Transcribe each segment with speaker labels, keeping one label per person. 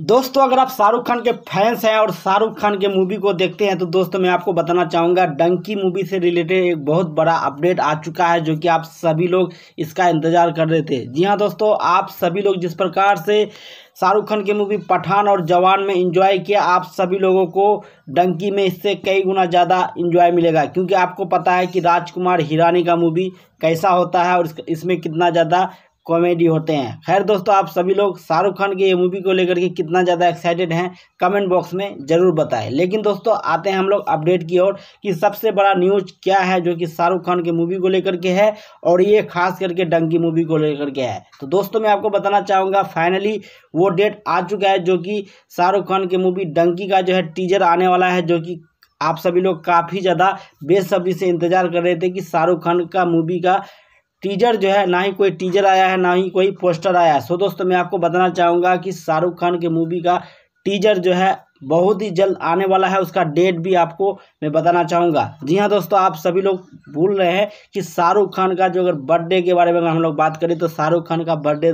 Speaker 1: दोस्तों अगर आप शाहरुख खान के फैंस हैं और शाहरुख खान के मूवी को देखते हैं तो दोस्तों मैं आपको बताना चाहूँगा डंकी मूवी से रिलेटेड एक बहुत बड़ा अपडेट आ चुका है जो कि आप सभी लोग इसका इंतज़ार कर रहे थे जी हाँ दोस्तों आप सभी लोग जिस प्रकार से शाहरुख खान की मूवी पठान और जवान में इंजॉय किया आप सभी लोगों को डंकी में इससे कई गुना ज़्यादा इंजॉय मिलेगा क्योंकि आपको पता है कि राजकुमार हिरानी का मूवी कैसा होता है और इसमें कितना ज़्यादा कॉमेडी होते हैं खैर दोस्तों आप सभी लोग शाहरुख खान की ये मूवी को लेकर के कितना ज़्यादा एक्साइटेड हैं कमेंट बॉक्स में ज़रूर बताएं लेकिन दोस्तों आते हैं हम लोग अपडेट की ओर कि सबसे बड़ा न्यूज क्या है जो कि शाहरुख खान की मूवी को लेकर के है और ये खास करके डंकी मूवी को लेकर के है तो दोस्तों मैं आपको बताना चाहूँगा फाइनली वो डेट आ चुका है जो कि शाहरुख खान की मूवी डंकी का जो है टीजर आने वाला है जो कि आप सभी लोग काफ़ी ज़्यादा बेसब्री से इंतज़ार कर रहे थे कि शाहरुख खान का मूवी का टीजर जो है ना ही कोई टीजर आया है ना ही कोई पोस्टर आया है सो दोस्तों मैं आपको बताना चाहूँगा कि शाहरुख खान के मूवी का टीजर जो है बहुत ही जल्द आने वाला है उसका डेट भी आपको मैं बताना चाहूँगा जी हाँ दोस्तों आप सभी लोग भूल रहे हैं कि शाहरुख खान का जो अगर बर्थडे के बारे में हम लोग बात करें तो शाहरुख खान का बर्थडे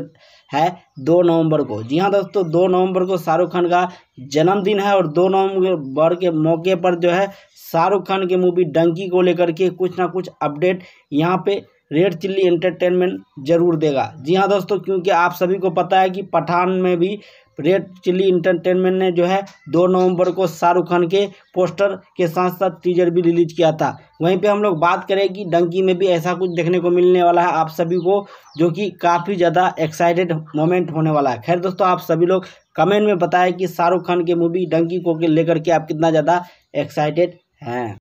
Speaker 1: है दो नवंबर को जी हाँ दोस्तों दो नवंबर को शाहरुख खान का जन्मदिन है और दो नवंबर के मौके पर जो है शाहरुख खान की मूवी डंकी को लेकर के कुछ ना कुछ अपडेट यहाँ पे रेड चिल्ली एंटरटेनमेंट जरूर देगा जी हाँ दोस्तों क्योंकि आप सभी को पता है कि पठान में भी रेड चिल्ली इंटरटेनमेंट ने जो है दो नवंबर को शाहरुख खान के पोस्टर के साथ साथ टीजर भी रिलीज किया था वहीं पे हम लोग बात करें कि डंकी में भी ऐसा कुछ देखने को मिलने वाला है आप सभी को जो कि काफ़ी ज़्यादा एक्साइटेड मोमेंट होने वाला है खैर दोस्तों आप सभी लोग कमेंट में बताएं कि शाहरुख खान के मूवी डंकी को लेकर के आप कितना ज़्यादा एक्साइटेड हैं